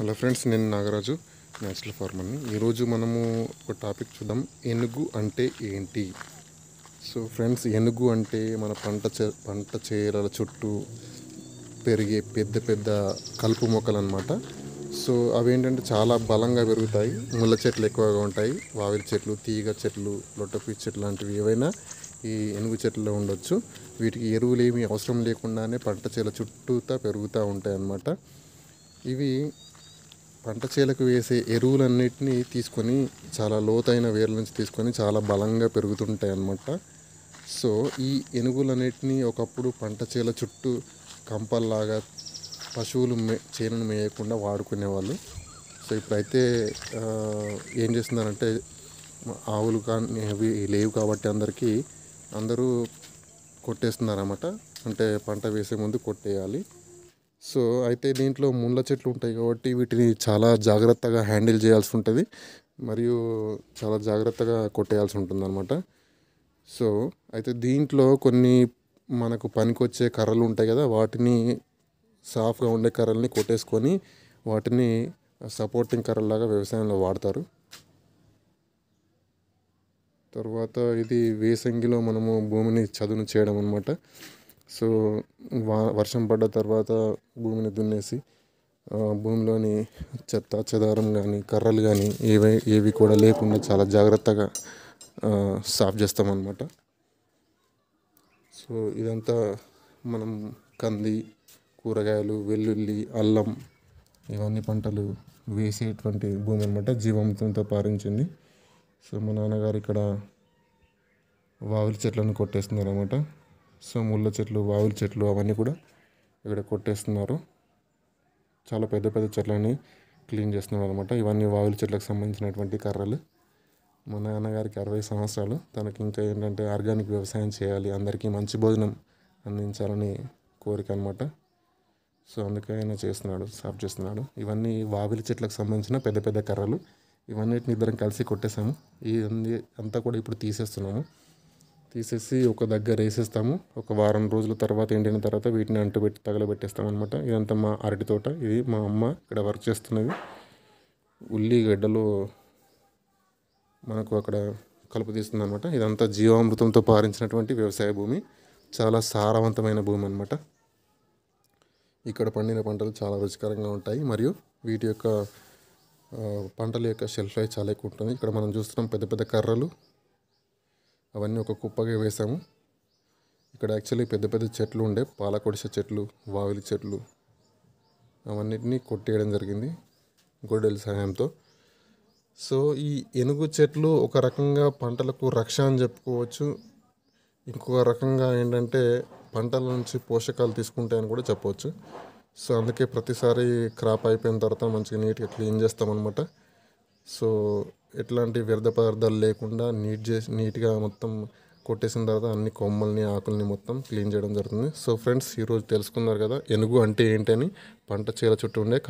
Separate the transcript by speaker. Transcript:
Speaker 1: hello friends నేను Nagaraju natural ఫార్మర్ని ఈరోజు మనము ఒక టాపిక్ చూద్దాం ఎనుగు అంటే ఏంటి సో ఫ్రెండ్స్ ఎనుగు అంటే మన పంట పంట చీరల చుట్టూ పెరిగే పెద్ద పెద్ద కలుపు మొక్కలు అనమాట సో అవి ఏంటంటే చాలా బలంగా పెరుగుతాయి ముళ్ళ చెట్లు ఎక్కువగా ఉంటాయి వావిలి చెట్లు తీగ చెట్లు లొట్టపి చెట్లు లాంటివి ఏవైనా ఈ ఎనుగు చెట్లలో ఉండొచ్చు వీటికి ఎరువులు ఏమీ అవసరం లేకుండానే పంట చేల చుట్టూతా పెరుగుతూ ఉంటాయి అన్నమాట ఇవి పంట చేలకు వేసే ఎరువులన్నిటినీ తీసుకొని చాలా లోతైన వేర్ల నుంచి తీసుకొని చాలా బలంగా పెరుగుతుంటాయి అన్నమాట సో ఈ ఎనుగులన్నిటినీ ఒకప్పుడు పంట చేల చుట్టూ కంపల్లాగా పశువులు మే చేను మేయకుండా వాడుకునేవాళ్ళు సో ఇప్పుడైతే ఏం చేస్తున్నారంటే ఆవులు కానీ అవి లేవు కాబట్టి అందరికీ అందరూ కొట్టేస్తున్నారన్నమాట అంటే పంట వేసే ముందు కొట్టేయాలి సో అయితే దీంట్లో ముళ్ళ చెట్లు ఉంటాయి కాబట్టి వీటిని చాలా జాగ్రత్తగా హ్యాండిల్ చేయాల్సి ఉంటుంది మరియు చాలా జాగ్రత్తగా కొట్టేయాల్సి ఉంటుంది అనమాట సో అయితే దీంట్లో కొన్ని మనకు పనికొచ్చే కర్రలు ఉంటాయి కదా వాటిని సాఫ్గా ఉండే కర్రల్ని కొట్టేసుకొని వాటిని సపోర్టింగ్ కర్రల్లాగా వ్యవసాయంలో వాడతారు తర్వాత ఇది వేసంగిలో మనము భూమిని చదును చేయడం అనమాట సో వా వర్షం పడ్డ తర్వాత భూమిని దున్నేసి భూమిలోని చెత్త చెదారం కానీ కర్రలు కానీ ఏవి ఏవి కూడా లేకుండా చాలా జాగ్రత్తగా సాఫ్ చేస్తామన్నమాట సో ఇదంతా మనం కంది కూరగాయలు వెల్లుల్లి అల్లం ఇవన్నీ పంటలు వేసేటువంటి భూమి అనమాట జీవంతంతో పారించింది సో మా నాన్నగారు ఇక్కడ వావిలి చెట్లను కొట్టేస్తున్నారు అనమాట సో ముళ్ళ చెట్లు వావుల చెట్లు అవన్నీ కూడా ఇక్కడ కొట్టేస్తున్నారు చాలా పెద్ద పెద్ద చెట్లని క్లీన్ చేస్తున్నారు అనమాట ఇవన్నీ వావుల చెట్లకు సంబంధించినటువంటి కర్రలు మా నాన్నగారికి అరవై సంవత్సరాలు తనకి ఇంకా ఏంటంటే ఆర్గానిక్ వ్యవసాయం చేయాలి అందరికీ మంచి భోజనం అందించాలని కోరిక అనమాట సో అందుకే ఆయన చేస్తున్నాడు సాఫ్ చేస్తున్నాడు ఇవన్నీ వావిలి చెట్లకు సంబంధించిన పెద్ద పెద్ద కర్రలు ఇవన్నిటిని ఇద్దరం కలిసి కొట్టేశాము ఇవన్నీ అంతా కూడా ఇప్పుడు తీసేస్తున్నాము తీసేసి ఒక దగ్గర వేసేస్తాము ఒక వారం రోజుల తర్వాత ఎండిన తర్వాత వీటిని అంటుపెట్టి తగలబెట్టేస్తాం అనమాట ఇదంతా మా అరటి తోట ఇది మా అమ్మ ఇక్కడ వర్క్ చేస్తున్నది ఉల్లిగడ్డలు మనకు అక్కడ కలుపు తీస్తుంది అనమాట ఇదంతా జీవామృతంతో పారించినటువంటి వ్యవసాయ భూమి చాలా సారవంతమైన భూమి అనమాట ఇక్కడ పండిన పంటలు చాలా రుచికరంగా ఉంటాయి మరియు వీటి యొక్క పంటల యొక్క షెల్ఫ్ లైఫ్ చాలా ఎక్కువ ఉంటుంది ఇక్కడ మనం చూస్తున్నాం పెద్ద పెద్ద కర్రలు అవన్నీ ఒక కుప్పగా వేసాము ఇక్కడ యాక్చువల్లీ పెద్ద పెద్ద చెట్లు ఉండే పాలకొడిస చెట్లు వావిలి చెట్లు అవన్నిటినీ కొట్టేయడం జరిగింది గొడ్డల సహాయంతో సో ఈ ఎనుగు చెట్లు ఒక రకంగా పంటలకు రక్ష అని చెప్పుకోవచ్చు ఇంకొక రకంగా ఏంటంటే పంటల నుంచి పోషకాలు తీసుకుంటాయని కూడా చెప్పవచ్చు సో అందుకే ప్రతిసారి క్రాప్ అయిపోయిన తర్వాత మంచిగా నీట్గా క్లీన్ చేస్తామన్నమాట సో ఎట్లాంటి వ్యర్థ పదార్థాలు లేకుండా నీట్ చేసి నీట్గా మొత్తం కొట్టేసిన తర్వాత అన్ని కొమ్మల్ని ఆకుల్ని మొత్తం క్లీన్ చేయడం జరుగుతుంది సో ఫ్రెండ్స్ ఈరోజు తెలుసుకున్నారు కదా ఎనుగు అంటే ఏంటని పంట చీల చుట్టూ ఉండే